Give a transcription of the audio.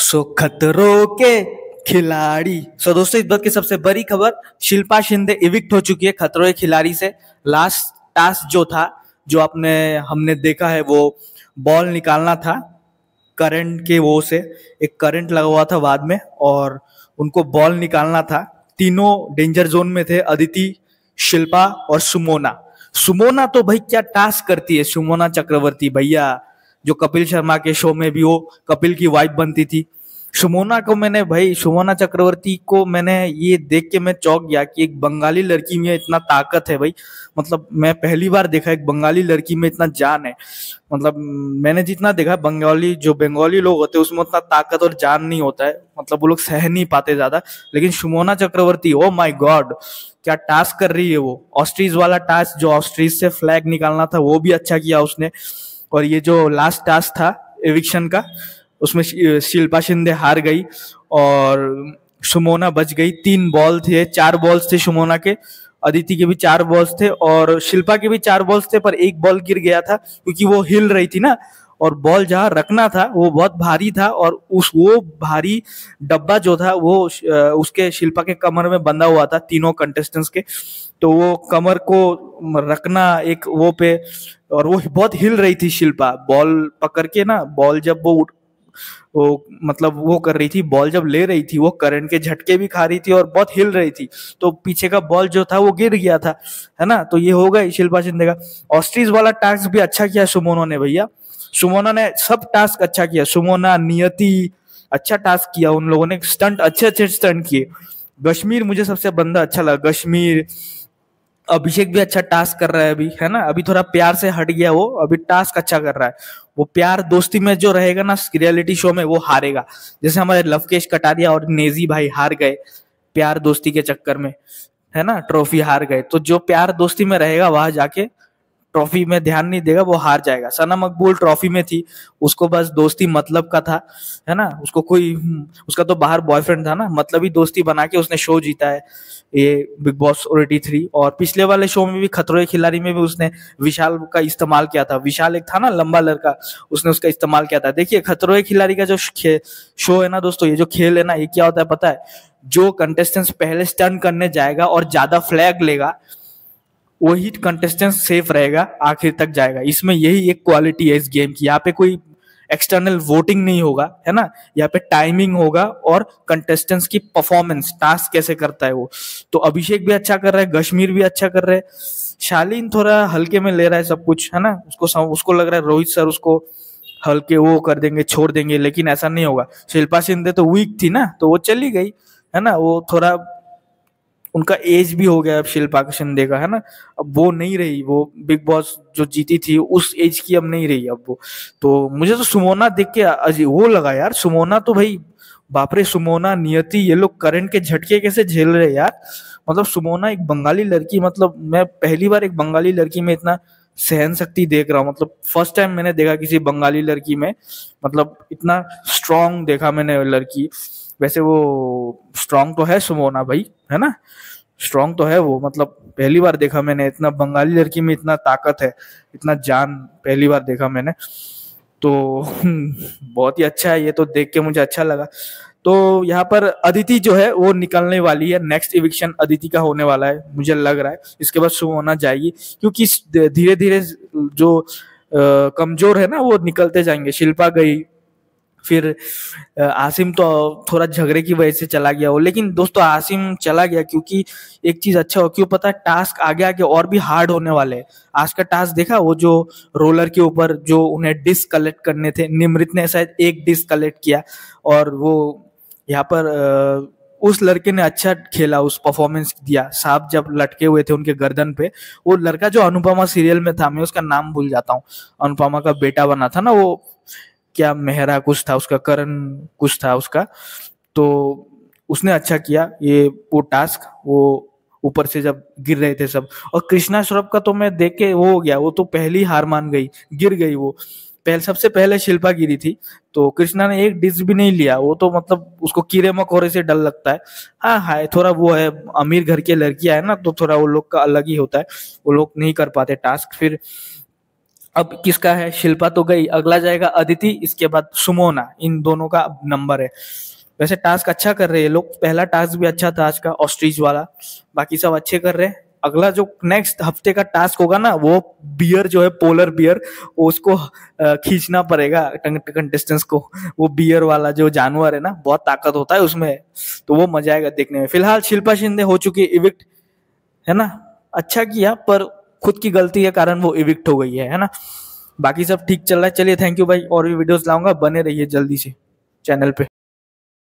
सो खतरों के खिलाड़ी सो दोस्तों इस बात की सबसे बड़ी खबर शिल्पा शिंदे इविक्ट हो चुकी है खतरों के खिलाड़ी से लास्ट टास्क जो था जो आपने हमने देखा है वो बॉल निकालना था करंट के वो से एक करंट लगा हुआ था बाद में और उनको बॉल निकालना था तीनों डेंजर जोन में थे अदिति शिल्पा और सुमोना सुमोना तो भाई क्या टास्क करती है सुमोना चक्रवर्ती भैया जो कपिल शर्मा के शो में भी वो कपिल की वाइफ बनती थी सुमोना को मैंने भाई सुमोना चक्रवर्ती को मैंने ये देख के मैं चौक गया कि एक बंगाली लड़की में इतना ताकत है भाई मतलब मैं पहली बार देखा एक बंगाली लड़की में इतना जान है मतलब मैंने जितना देखा बंगाली जो बंगाली लोग होते हैं उसमें उतना ताकत और जान नहीं होता है मतलब वो लोग सह नहीं पाते ज्यादा लेकिन Sumona Chakraborty oh my God क्या टास्क कर रही है वो ऑस्ट्रीज वाला टास्क जो ऑस्ट्रीज से फ्लैग निकालना था वो भी अच्छा किया उसने और ये जो लास्ट टास्क था एविक्शन का उसमें शिल्पा शिंदे हार गई और सुमोना बच गई तीन बॉल थे चार बॉल्स थे सुमोना के अदिति के भी चार बॉल्स थे और शिल्पा के भी चार बॉल्स थे पर एक बॉल गिर गया था क्योंकि वो हिल रही थी ना और बॉल जहाँ रखना था वो बहुत भारी था और उस वो भारी डब्बा जो था वो उसके शिल्पा के कमर में बंधा हुआ था तीनों कंटेस्टेंट्स के तो वो कमर को रखना एक वो पे और वो बहुत हिल रही थी शिल्पा बॉल पकड़ के ना बॉल जब वो वो मतलब वो कर रही थी बॉल जब ले रही थी वो करंट के झटके भी खा रही थी और बहुत हिल रही थी तो पीछे का बॉल जो था वो गिर गया था है ना तो ये होगा शिल्पा शिंदे का ऑस्ट्रीज वाला टास्क भी अच्छा किया सुमोनो ने भैया सुमोना ने सब टास्क अच्छा किया सुमोना नियति अच्छा टास्क किया उन लोगों ने स्टंट अच्छे अच्छे स्टंट किए कश्मीर मुझे सबसे बंदा अच्छा लगा कश्मीर अभिषेक भी अच्छा टास्क कर रहा है अभी है ना अभी थोड़ा प्यार से हट गया वो अभी टास्क अच्छा कर रहा है वो प्यार दोस्ती में जो रहेगा ना रियलिटी शो में वो हारेगा जैसे हमारे लवकेश कटारिया और नेजी भाई हार गए प्यार दोस्ती के चक्कर में है ना ट्रॉफी हार गए तो जो प्यार दोस्ती में रहेगा वहां जाके ट्रॉफी में ध्यान नहीं देगा वो हार जाएगा सना मकबूल ट्रॉफी में थी उसको बस दोस्ती मतलब का था है ना उसको कोई उसका तो बाहर बॉयफ्रेंड था ना मतलब ही दोस्ती बना के उसने शो जीता है ये बिग बॉस ओरिटी थ्री और पिछले वाले शो में भी खतरों के खिलाड़ी में भी उसने विशाल का इस्तेमाल किया था विशाल एक था ना लंबा लड़का उसने उसका इस्तेमाल किया था देखिए खतरों के खिलाड़ी का जो शो है ना दोस्तों ये जो खेल है ना ये क्या होता है पता है जो कंटेस्टेंट्स पहले स्टन करने जाएगा और ज्यादा फ्लैग लेगा वही कंटेस्टेंट सेफ रहेगा आखिर तक जाएगा इसमें यही एक क्वालिटी है इस गेम की यहाँ पे कोई एक्सटर्नल वोटिंग नहीं होगा है ना यहाँ पे टाइमिंग होगा और कंटेस्टेंट्स की परफॉर्मेंस टास्क कैसे करता है वो तो अभिषेक भी अच्छा कर रहा है कश्मीर भी अच्छा कर रहे हैं शालीन थोड़ा हल्के में ले रहा है सब कुछ है ना उसको सम, उसको लग रहा है रोहित सर उसको हल्के वो कर देंगे छोड़ देंगे लेकिन ऐसा नहीं होगा शिल्पा शिंदे तो वीक थी ना तो वो चली गई है ना वो थोड़ा उनका एज भी हो गया अब शिल्पा शिंदे देखा है ना अब वो नहीं रही वो बिग बॉस जो जीती थी उस एज की अब नहीं रही अब वो तो मुझे तो सुमोना देख के अजी वो लगा यार सुमोना तो भाई बापरे सुमोना नियति ये लोग करंट के झटके कैसे झेल रहे यार मतलब सुमोना एक बंगाली लड़की मतलब मैं पहली बार एक बंगाली लड़की में इतना सहन शक्ति देख रहा हूँ मतलब फर्स्ट टाइम मैंने देखा किसी बंगाली लड़की में मतलब इतना स्ट्रांग देखा मैंने लड़की वैसे वो स्ट्रांग तो है सुमोना भाई है ना स्ट्रांग तो है वो मतलब पहली बार देखा मैंने इतना बंगाली लड़की में इतना ताकत है इतना जान पहली बार देखा मैंने तो बहुत ही अच्छा है ये तो देख के मुझे अच्छा लगा तो यहाँ पर अदिति जो है वो निकलने वाली है नेक्स्ट इविक्शन अदिति का होने वाला है मुझे लग रहा है इसके बाद शुरू होना चाहिए क्योंकि धीरे धीरे जो कमजोर है ना वो निकलते जाएंगे शिल्पा गई फिर आसिम तो थोड़ा झगड़े की वजह से चला गया हो लेकिन दोस्तों आसिम चला गया क्योंकि एक चीज अच्छा हो क्यों पता है टास्क आगे आगे और भी हार्ड होने वाले हैं आज का टास्क देखा वो जो रोलर के ऊपर जो उन्हें डिस्क कलेक्ट करने थे निमृत ने शायद एक डिस्क कलेक्ट किया और वो यहाँ पर उस लड़के ने अच्छा खेला उस परफॉर्मेंस दिया साहब जब लटके हुए थे उनके गर्दन पे वो लड़का जो अनुपमा सीरियल में था मैं उसका नाम भूल जाता हूँ अनुपमा का बेटा बना था ना वो क्या मेहरा कुछ था उसका करण कुछ था उसका तो उसने अच्छा किया ये वो टास्क वो ऊपर से जब गिर रहे थे सब और कृष्णा श्रॉफ का तो मैं देख के वो हो गया वो तो पहली हार मान गई गिर गई वो पहले सबसे पहले शिल्पा गिरी थी तो कृष्णा ने एक डिस्क भी नहीं लिया वो तो मतलब उसको कीड़े मकोड़े से डर लगता है हाँ हाँ थोड़ा वो है अमीर घर की लड़कियां है ना तो थोड़ा वो लोग का अलग ही होता है वो लोग नहीं कर पाते टास्क फिर अब किसका है शिल्पा तो गई अगला जाएगा अदिति इसके बाद सुमोना इन दोनों का नंबर है वैसे टास्क अच्छा कर रहे हैं लोग पहला टास्क भी अच्छा था आज का ऑस्ट्रीज वाला बाकी सब अच्छे कर रहे हैं अगला जो नेक्स्ट हफ्ते का टास्क होगा ना वो बियर जो है पोलर बियर उसको खींचना पड़ेगा कंटेस्टेंट्स को वो बियर वाला जो जानवर है ना बहुत ताकत होता है उसमें तो वो मजा आएगा देखने में फिलहाल शिल्पा शिंदे हो चुकी है इविक्ट है ना अच्छा किया पर खुद की गलती के कारण वो इविक्ट हो गई है है ना बाकी सब ठीक चल रहा है चलिए थैंक यू भाई और भी वीडियोस लाऊंगा बने रहिए जल्दी से चैनल पे